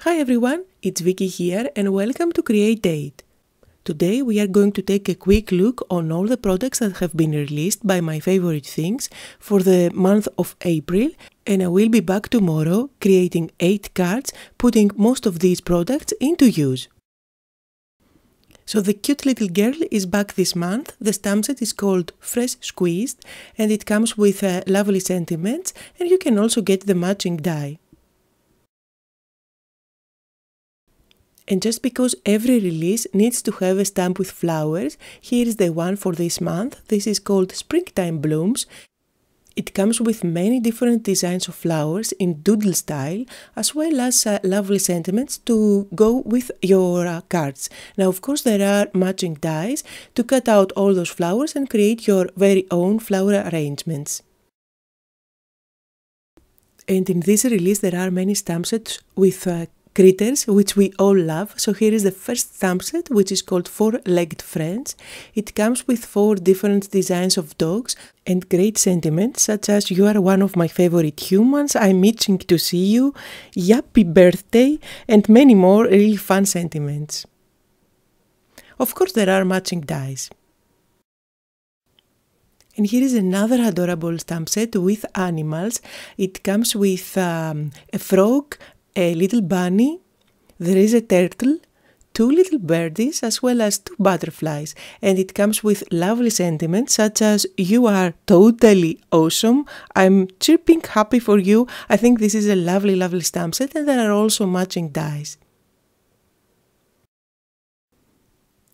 Hi everyone, it's Vicky here and welcome to Create Date. Today we are going to take a quick look on all the products that have been released by My Favorite Things for the month of April and I will be back tomorrow creating 8 cards putting most of these products into use. So the cute little girl is back this month. The stamp set is called Fresh Squeezed and it comes with uh, lovely sentiments and you can also get the matching die. And just because every release needs to have a stamp with flowers, here is the one for this month. This is called Springtime Blooms. It comes with many different designs of flowers in doodle style, as well as uh, lovely sentiments to go with your uh, cards. Now, of course, there are matching dies to cut out all those flowers and create your very own flower arrangements. And in this release, there are many stamp sets with uh, critters, which we all love. So here is the first stamp set, which is called Four-Legged Friends. It comes with four different designs of dogs and great sentiments such as you are one of my favorite humans, I'm itching to see you, yappy birthday, and many more really fun sentiments. Of course there are matching dies. And here is another adorable stamp set with animals. It comes with um, a frog, a little bunny, there is a turtle, two little birdies, as well as two butterflies. And it comes with lovely sentiments such as You are totally awesome. I'm chirping happy for you. I think this is a lovely, lovely stamp set. And there are also matching dies.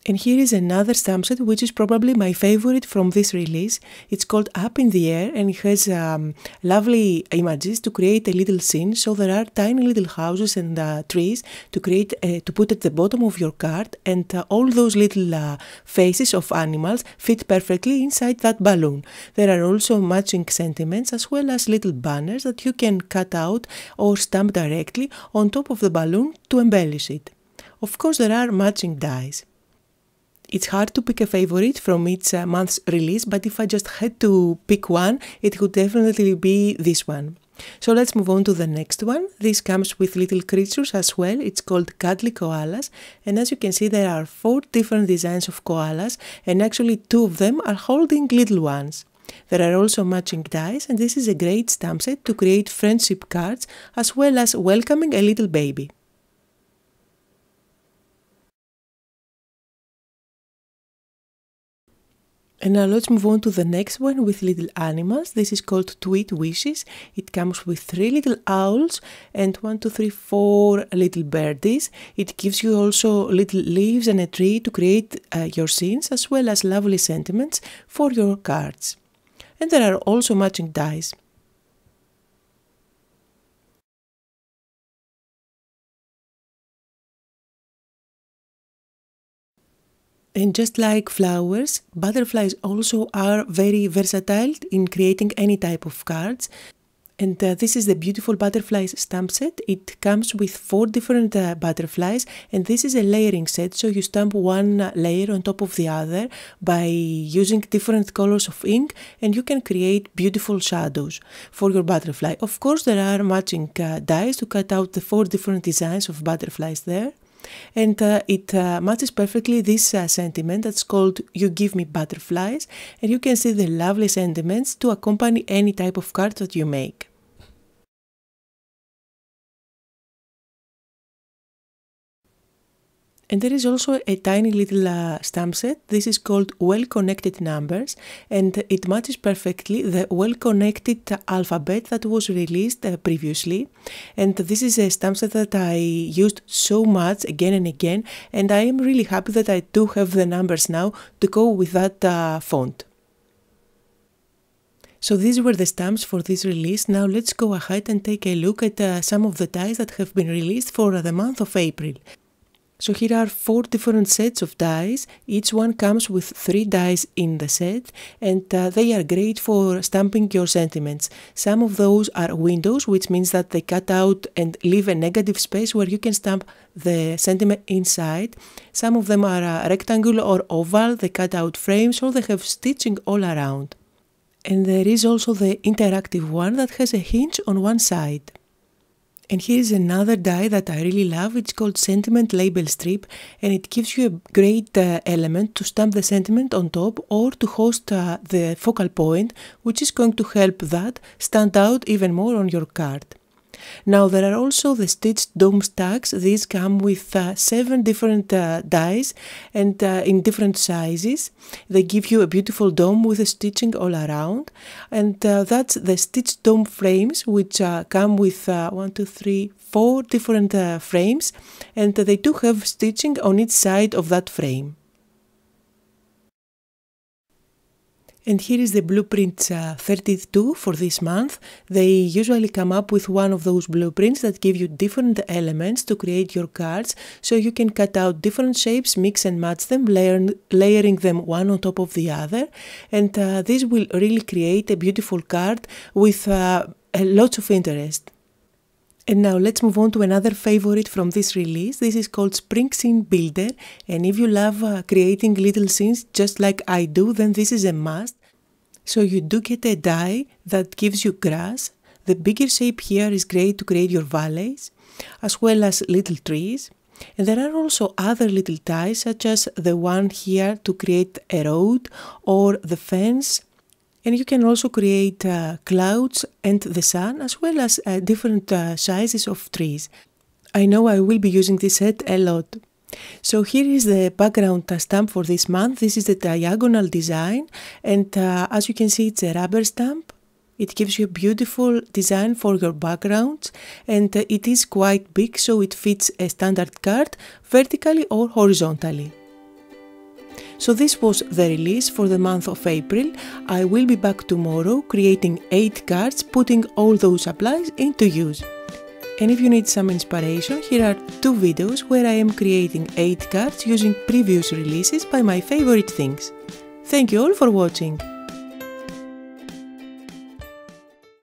And here is another stamp which is probably my favorite from this release. It's called Up in the Air and it has um, lovely images to create a little scene. So there are tiny little houses and uh, trees to create uh, to put at the bottom of your card and uh, all those little uh, faces of animals fit perfectly inside that balloon. There are also matching sentiments as well as little banners that you can cut out or stamp directly on top of the balloon to embellish it. Of course there are matching dies it's hard to pick a favorite from each uh, month's release, but if I just had to pick one, it would definitely be this one. So let's move on to the next one. This comes with little creatures as well. It's called cuddly koalas. And as you can see, there are four different designs of koalas, and actually two of them are holding little ones. There are also matching dies, and this is a great stamp set to create friendship cards as well as welcoming a little baby. And now let's move on to the next one with little animals. This is called Tweet Wishes. It comes with three little owls and one, two, three, four little birdies. It gives you also little leaves and a tree to create uh, your scenes as well as lovely sentiments for your cards. And there are also matching dice. And just like flowers, butterflies also are very versatile in creating any type of cards. And uh, this is the beautiful butterflies stamp set. It comes with four different uh, butterflies and this is a layering set. So you stamp one layer on top of the other by using different colors of ink and you can create beautiful shadows for your butterfly. Of course, there are matching uh, dies to cut out the four different designs of butterflies there and uh, it uh, matches perfectly this uh, sentiment that's called You Give Me Butterflies, and you can see the lovely sentiments to accompany any type of card that you make. And there is also a tiny little uh, stamp set. This is called Well Connected Numbers and it matches perfectly the Well Connected alphabet that was released uh, previously. And this is a stamp set that I used so much again and again and I am really happy that I do have the numbers now to go with that uh, font. So these were the stamps for this release. Now let's go ahead and take a look at uh, some of the dies that have been released for uh, the month of April. So here are four different sets of dies. Each one comes with three dies in the set and uh, they are great for stamping your sentiments. Some of those are windows, which means that they cut out and leave a negative space where you can stamp the sentiment inside. Some of them are uh, rectangular or oval, they cut out frames or they have stitching all around. And there is also the interactive one that has a hinge on one side. And here's another die that I really love. It's called Sentiment Label Strip and it gives you a great uh, element to stamp the sentiment on top or to host uh, the focal point, which is going to help that stand out even more on your card. Now there are also the stitched dome stacks. These come with uh, seven different uh, dies and uh, in different sizes. They give you a beautiful dome with a stitching all around. And uh, that's the stitched dome frames, which uh, come with uh, one, two, three, four different frames. And they do have stitching on each side of that frame. And here is the blueprint uh, 32 for this month. They usually come up with one of those blueprints that give you different elements to create your cards so you can cut out different shapes, mix and match them, layer, layering them one on top of the other. And uh, this will really create a beautiful card with uh, lots of interest. And now let's move on to another favorite from this release. This is called Spring Scene Builder. And if you love uh, creating little scenes just like I do, then this is a must. So you do get a die that gives you grass. The bigger shape here is great to create your valleys, as well as little trees. And there are also other little dies, such as the one here to create a road or the fence and you can also create uh, clouds and the sun as well as uh, different uh, sizes of trees. I know I will be using this set a lot. So here is the background uh, stamp for this month. This is the diagonal design and uh, as you can see it's a rubber stamp. It gives you a beautiful design for your background and uh, it is quite big so it fits a standard card vertically or horizontally. So this was the release for the month of April. I will be back tomorrow creating 8 cards, putting all those supplies into use. And if you need some inspiration, here are two videos where I am creating 8 cards using previous releases by my favorite things. Thank you all for watching!